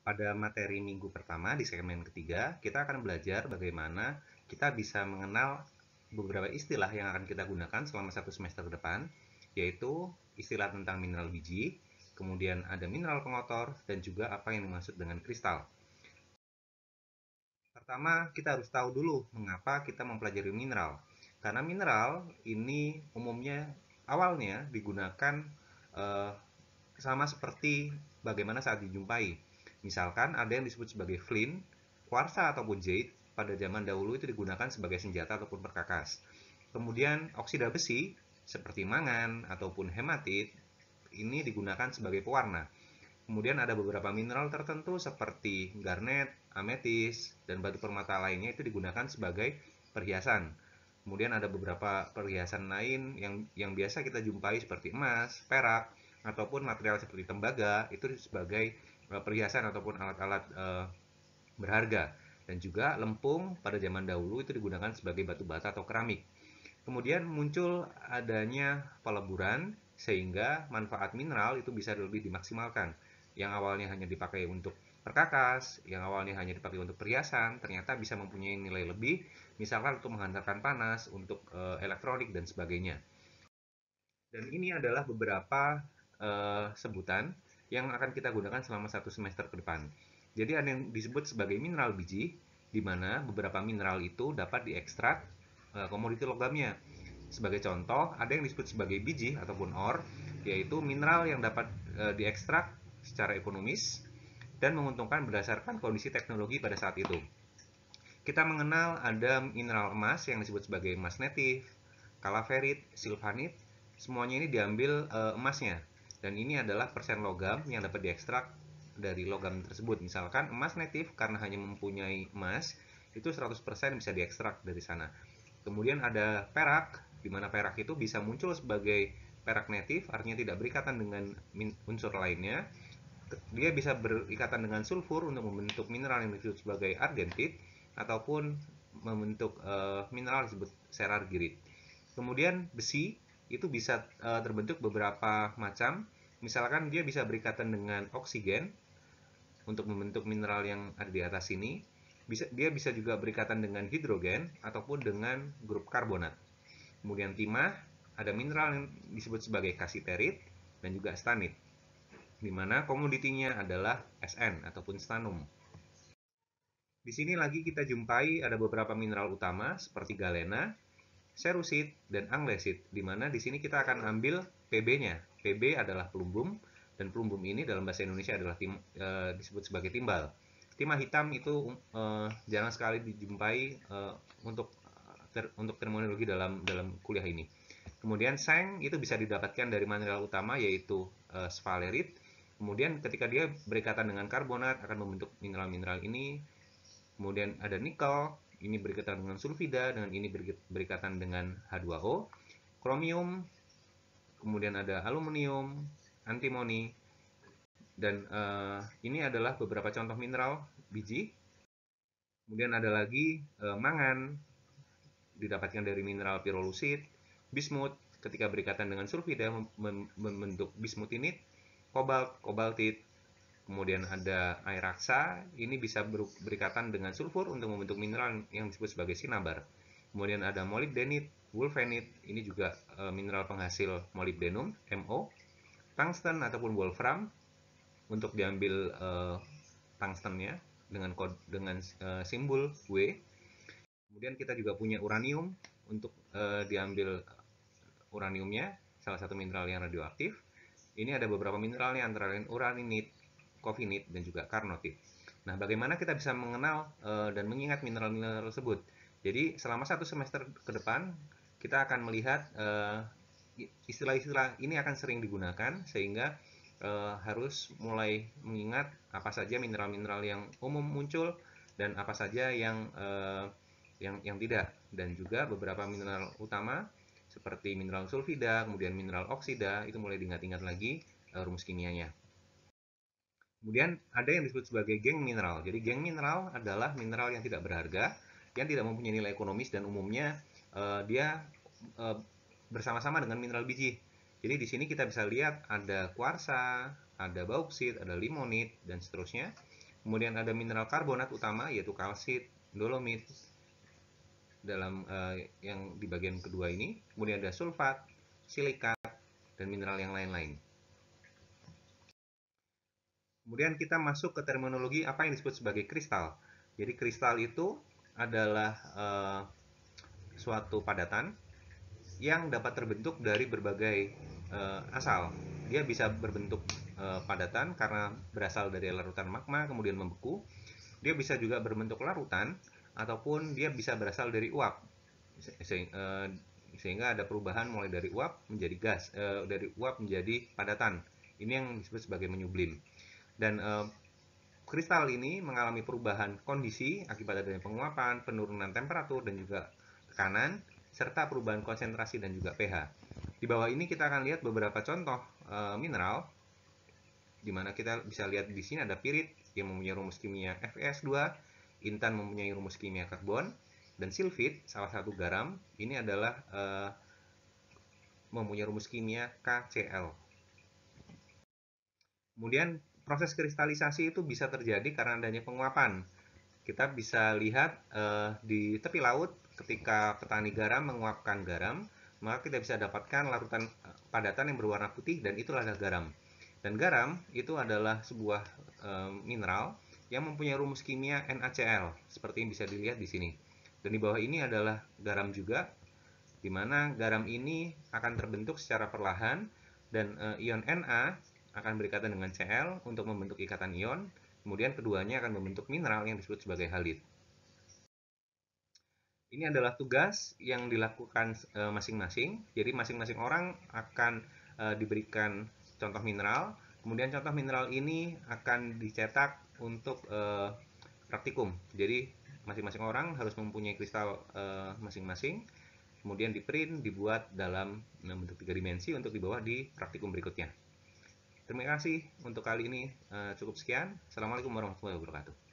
Pada materi minggu pertama di segmen ketiga, kita akan belajar bagaimana kita bisa mengenal beberapa istilah yang akan kita gunakan selama satu semester ke depan, yaitu istilah tentang mineral biji, kemudian ada mineral pengotor, dan juga apa yang dimaksud dengan kristal. Pertama, kita harus tahu dulu mengapa kita mempelajari mineral. Karena mineral ini umumnya awalnya digunakan eh, sama seperti bagaimana saat dijumpai. Misalkan ada yang disebut sebagai flint, kuarsa ataupun jade pada zaman dahulu itu digunakan sebagai senjata ataupun perkakas. Kemudian oksida besi seperti mangan ataupun hematit ini digunakan sebagai pewarna. Kemudian ada beberapa mineral tertentu seperti garnet, ametis, dan batu permata lainnya itu digunakan sebagai perhiasan. Kemudian ada beberapa perhiasan lain yang yang biasa kita jumpai seperti emas, perak, ataupun material seperti tembaga itu sebagai e, perhiasan ataupun alat-alat e, berharga dan juga lempung pada zaman dahulu itu digunakan sebagai batu bata atau keramik. Kemudian muncul adanya peleburan sehingga manfaat mineral itu bisa lebih dimaksimalkan. Yang awalnya hanya dipakai untuk perkakas, yang awalnya hanya dipakai untuk perhiasan, ternyata bisa mempunyai nilai lebih, misalkan untuk menghantarkan panas, untuk e, elektronik dan sebagainya. Dan ini adalah beberapa uh, sebutan yang akan kita gunakan selama satu semester ke depan. Jadi ada yang disebut sebagai mineral biji, di mana beberapa mineral itu dapat diekstrak uh, komoditi logamnya. Sebagai contoh, ada yang disebut sebagai biji ataupun ore, yaitu mineral yang dapat uh, diekstrak secara ekonomis dan menguntungkan berdasarkan kondisi teknologi pada saat itu. Kita mengenal ada mineral emas yang disebut sebagai emas native, kalaverit, silvanit, semuanya ini diambil e, emasnya. Dan ini adalah persen logam yang dapat diekstrak dari logam tersebut. Misalkan emas netif karena hanya mempunyai emas, itu 100% bisa diekstrak dari sana. Kemudian ada perak, di mana perak itu bisa muncul sebagai perak netif artinya tidak berikatan dengan unsur lainnya. Dia bisa berikatan dengan sulfur untuk membentuk mineral yang disebut sebagai argentit, ataupun membentuk uh, mineral disebut serargirit. Kemudian besi itu bisa uh, terbentuk beberapa macam. Misalkan dia bisa berikatan dengan oksigen untuk membentuk mineral yang ada di atas ini, Bisa, dia bisa juga berikatan dengan hidrogen ataupun dengan grup karbonat. Kemudian timah, ada mineral yang disebut sebagai kasiterit dan juga stanit, di mana komoditinya adalah SN ataupun stanum. Di sini lagi kita jumpai ada beberapa mineral utama seperti galena, serusit, dan anglesit, di mana di sini kita akan ambil PB-nya. PB adalah plumbum dan plumbum ini dalam bahasa Indonesia adalah tim, e, disebut sebagai timbal. Timah hitam itu e, jarang sekali dijumpai e, untuk ter, untuk terminologi dalam dalam kuliah ini. Kemudian seng itu bisa didapatkan dari mineral utama yaitu e, sphalerit. Kemudian ketika dia berikatan dengan karbonat akan membentuk mineral-mineral ini. Kemudian ada nikel, ini berikatan dengan sulfida, dengan ini berikatan dengan H2O, kromium, kemudian ada aluminium, antimoni, dan uh, ini adalah beberapa contoh mineral biji. Kemudian ada lagi uh, mangan, didapatkan dari mineral pirolusit, bismut, ketika berikatan dengan sulfida membentuk bismutinit, kobalt, kobaltit, kemudian ada air raksa, ini bisa berikatan dengan sulfur untuk membentuk mineral yang disebut sebagai sinabar. Kemudian ada molybdenit, wolfenit, ini juga e, mineral penghasil molybdenum, MO, tungsten ataupun wolfram untuk diambil e, tungstennya dengan kod, dengan e, simbol W. Kemudian kita juga punya uranium untuk e, diambil uraniumnya, salah satu mineral yang radioaktif. Ini ada beberapa mineralnya antara lain uraninit, Covinit dan juga karnotit. Nah, bagaimana kita bisa mengenal uh, dan mengingat mineral-mineral tersebut? Jadi, selama satu semester ke depan, kita akan melihat eh, istilah-istilah uh, ini akan sering digunakan, sehingga uh, harus mulai mengingat apa saja mineral-mineral yang umum muncul dan apa saja yang yang yang tidak dan juga beberapa mineral utama seperti mineral sulfida, kemudian mineral oksida itu mulai diingat-ingat lagi rumus kimianya. Kemudian ada yang disebut sebagai geng mineral. Jadi geng mineral adalah mineral yang tidak berharga, yang tidak mempunyai nilai ekonomis dan umumnya uh, dia uh, bersama-sama dengan mineral biji. Jadi di sini kita bisa lihat ada kuarsa, ada bauksit, ada limonit dan seterusnya. Kemudian ada mineral karbonat utama yaitu kalsit, dolomit dalam uh, yang di bagian kedua ini. Kemudian ada sulfat, silikat dan mineral yang lain-lain. Kemudian kita masuk ke terminologi apa yang disebut sebagai kristal. Jadi kristal itu adalah uh, suatu padatan yang dapat terbentuk dari berbagai uh, asal. Dia bisa berbentuk uh, padatan karena berasal dari larutan magma kemudian membeku. Dia bisa juga berbentuk larutan ataupun dia bisa berasal dari uap. Se se uh, sehingga ada perubahan mulai dari uap menjadi gas, dari uap menjadi padatan. Ini yang disebut sebagai menyublim. Dan eh, kristal ini mengalami perubahan kondisi akibat adanya penguapan, penurunan temperatur, dan juga tekanan, serta perubahan konsentrasi dan juga pH. Di bawah ini kita akan lihat beberapa contoh e, mineral, di mana kita bisa lihat di sini ada pirit yang mempunyai rumus kimia FeS2, intan mempunyai rumus kimia karbon, dan silfit, salah satu garam, ini adalah e, mempunyai rumus kimia KCl. Kemudian proses kristalisasi itu bisa terjadi karena adanya penguapan. Kita bisa lihat uh, di tepi laut ketika petani garam menguapkan garam, maka kita bisa dapatkan larutan eh, padatan yang berwarna putih dan itulah adalah garam. Dan garam itu adalah sebuah uh, mineral yang mempunyai rumus kimia NaCl, seperti yang bisa dilihat di sini. Dan di bawah ini adalah garam juga, di mana garam ini akan terbentuk secara perlahan dan uh, ion Na akan berikatan dengan Cl untuk membentuk ikatan ion, kemudian keduanya akan membentuk mineral yang disebut sebagai halit. Ini adalah tugas yang dilakukan e, masing-masing, e, jadi masing-masing orang akan e, diberikan contoh mineral, kemudian contoh mineral ini akan dicetak untuk e, praktikum. Jadi masing-masing orang harus mempunyai kristal e, masing-masing, kemudian di print, dibuat dalam e, bentuk tiga dimensi untuk dibawa di praktikum berikutnya. Terima kasih untuk kali ini. Eh, cukup sekian. Assalamualaikum warahmatullahi wabarakatuh.